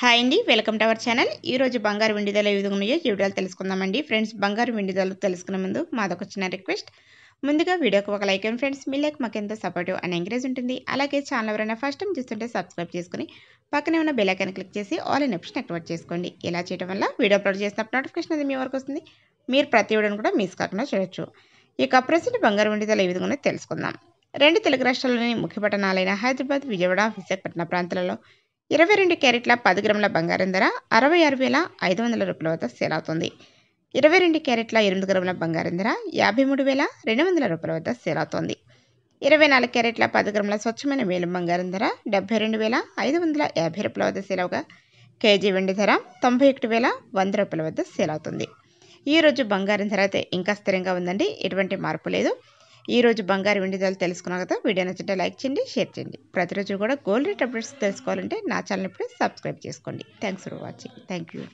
hi అండి welcome to our channel ఈరోజు బంగారు వెండి ధరలు ఏ విధంగా ఉన్నాయో వీడియోలు తెలుసుకుందామండి ఫ్రెండ్స్ బంగారు వెండి ధరలు తెలుసుకునే ముందు మాదొక చిన్న రిక్వెస్ట్ ముందుగా వీడియోకి ఒక లైక్ అండ్ ఫ్రెండ్స్ మీ లైక్ మాకు ఎంతో సపోర్టివ్ అండ్ ఎంకరేజ్ ఉంటుంది అలాగే ఛానల్ ఎవరైనా ఫస్ట్ టైం చూస్తుంటే సబ్స్క్రైబ్ చేసుకుని పక్కనే ఉన్న బెల్ క్లిక్ చేసి ఆల్ ఇన్ ఆప్షన్ యాక్టివేట్ చేసుకోండి ఇలా చేయడం వల్ల వీడియో అప్లోడ్ చేసినప్పుడు నోటిఫికేషన్ అది మీ వరకు వస్తుంది మీరు ప్రతి వీడియోని కూడా మిస్ కాకుండా చూడొచ్చు ఇక ప్రెసెంట్ బంగారు వెండి ధరలు ఏ విధంగా తెలుసుకుందాం రెండు తెలుగు రాష్ట్రాల్లోని ముఖ్య పట్టణాలైన హైదరాబాద్ విజయవాడ విశాఖపట్నం ప్రాంతాలలో ఇరవై రెండు క్యారెట్ల పది గ్రాముల బంగారం ధర అరవై ఆరు వేల ఐదు వందల రూపాయల వద్ద సేల్ అవుతుంది ఇరవై రెండు క్యారెట్ల ఎనిమిది గ్రాముల బంగారం ధర యాభై మూడు వేల రెండు వందల రూపాయల వద్ద సేల్ అవుతుంది ఇరవై నాలుగు క్యారెట్ల పది గ్రాముల స్వచ్ఛమైన వేలం బంగారం ధర డెబ్బై రెండు వేల ఐదు వందల యాభై రూపాయల వద్ద సేల్ అవగా కేజీ వెండి ధర తొంభై ఒకటి వేల వంద రూపాయల వద్ద సేల్ అవుతుంది ఈరోజు బంగారం ధర అయితే ఇంకా స్థిరంగా ఉందండి ఎటువంటి మార్పు లేదు ఈరోజు బంగారు వెండి ధరలు తెలుసుకున్నాం కదా వీడియో నచ్చితే లైక్ చేయండి షేర్ చేయండి ప్రతిరోజు కూడా గోల్డ్ రేట్ అప్డేట్స్ తెలుసుకోవాలంటే నా ఛానల్ ఇప్పుడే సబ్స్క్రైబ్ చేసుకోండి thanks for watching thank you